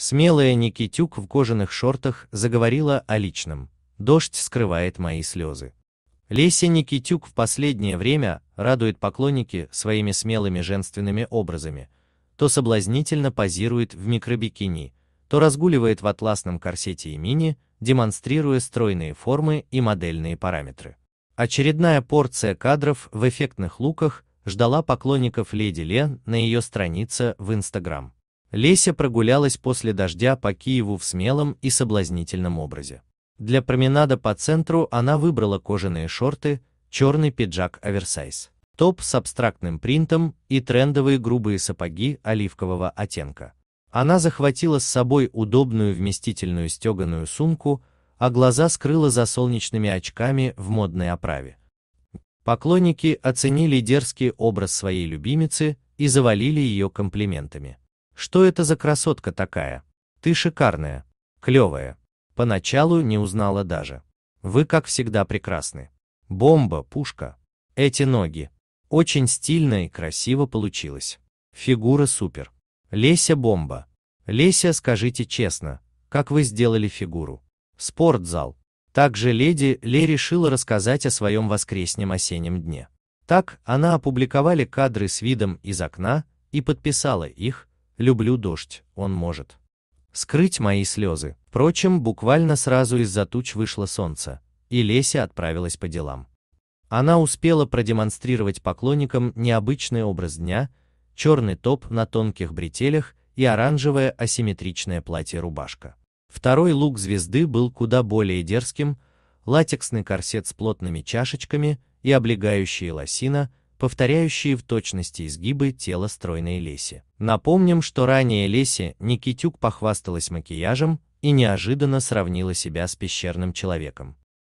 Смелая Никитюк в кожаных шортах заговорила о личном. Дождь скрывает мои слезы. Леся Никитюк в последнее время радует поклонники своими смелыми женственными образами. То соблазнительно позирует в микробикини, то разгуливает в атласном корсете и мини, демонстрируя стройные формы и модельные параметры. Очередная порция кадров в эффектных луках ждала поклонников Леди Лен на ее странице в Инстаграм. Леся прогулялась после дождя по Киеву в смелом и соблазнительном образе. Для променада по центру она выбрала кожаные шорты, черный пиджак оверсайз, топ с абстрактным принтом и трендовые грубые сапоги оливкового оттенка. Она захватила с собой удобную вместительную стеганую сумку, а глаза скрыла за солнечными очками в модной оправе. Поклонники оценили дерзкий образ своей любимицы и завалили ее комплиментами. Что это за красотка такая? Ты шикарная, клевая. Поначалу не узнала даже. Вы, как всегда, прекрасны. Бомба, пушка. Эти ноги. Очень стильно и красиво получилось. Фигура супер. Леся бомба. Леся, скажите честно, как вы сделали фигуру? Спортзал. Также леди Ле решила рассказать о своем воскреснем осеннем дне. Так, она опубликовали кадры с видом из окна и подписала их, люблю дождь, он может скрыть мои слезы. Впрочем, буквально сразу из-за туч вышло солнце, и Леся отправилась по делам. Она успела продемонстрировать поклонникам необычный образ дня, черный топ на тонких бретелях и оранжевое асимметричное платье-рубашка. Второй лук звезды был куда более дерзким, латексный корсет с плотными чашечками и облегающие лосина, повторяющие в точности изгибы тела стройной Леси. Напомним, что ранее Леси Никитюк похвасталась макияжем и неожиданно сравнила себя с пещерным человеком.